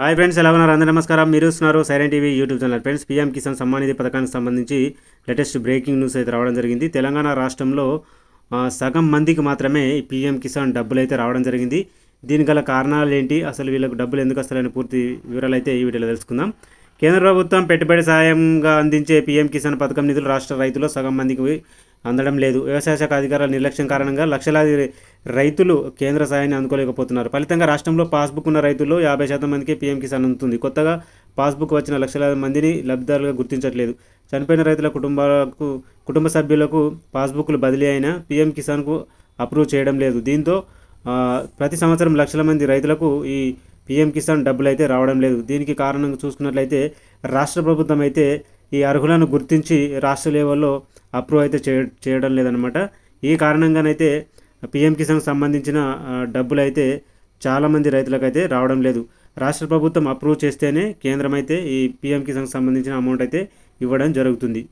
hi friends ఎలా ఉన్నారు అందరూ నమస్కారం మీరు వస్తున్నారు siren TV YouTube channel friends PM Kisan Samman Nidhi పథకానికి సంబంధించి లేటెస్ట్ బ్రేకింగ్ న్యూస్ అయితే రావడం జరిగింది తెలంగాణ రాష్ట్రంలో సగం మందికి మాత్రమే పీఎం కిసాన్ డబ్బులు అయితే రావడం జరిగింది దీని గల కారణాలు ఏంటి అసలు వీళ్ళకు డబ్బులు ఎందుకు వస్తాయని పూర్తి వివరాలు అయితే ఈ వీడియోలో తెలుసుకుందాం కేంద్ర ప్రభుత్వం పెట్టుబడి సహాయంగా అందించే పీఎం కిసాన్ పథకం నిధులు రాష్ట్ర రైతులు సగం మందికి అందడం లేదు వ్యవసాయ శాఖ అధికారుల నిర్లక్ష్యం కారణంగా లక్షలాది రైతులు కేంద్ర సహాయాన్ని అందుకోలేకపోతున్నారు ఫలితంగా రాష్ట్రంలో పాస్బుక్ ఉన్న రైతుల్లో యాభై శాతం మందికి పీఎం కిసాన్ అందుతుంది కొత్తగా పాస్బుక్ వచ్చిన లక్షలాది మందిని లబ్ధిదారులుగా గుర్తించట్లేదు చనిపోయిన రైతుల కుటుంబాలకు కుటుంబ సభ్యులకు పాస్బుక్లు బదిలీ అయిన పీఎం కిసాన్కు అప్రూవ్ చేయడం లేదు దీంతో ప్రతి సంవత్సరం లక్షల మంది రైతులకు ఈ పీఎం కిసాన్ డబ్బులు అయితే రావడం లేదు దీనికి కారణం చూసుకున్నట్లయితే రాష్ట్ర ప్రభుత్వం అయితే ఈ అర్హులను గుర్తించి రాష్ట్ర లెవెల్లో అప్రూవ్ అయితే చేయడం లేదనమాట ఈ కారణంగానైతే పిఎం కిసాన్కి సంబంధించిన డబ్బులు అయితే చాలామంది రైతులకు అయితే రావడం లేదు రాష్ట్ర ప్రభుత్వం అప్రూవ్ చేస్తేనే కేంద్రం అయితే ఈ పిఎం కిసాన్కి సంబంధించిన అమౌంట్ అయితే ఇవ్వడం జరుగుతుంది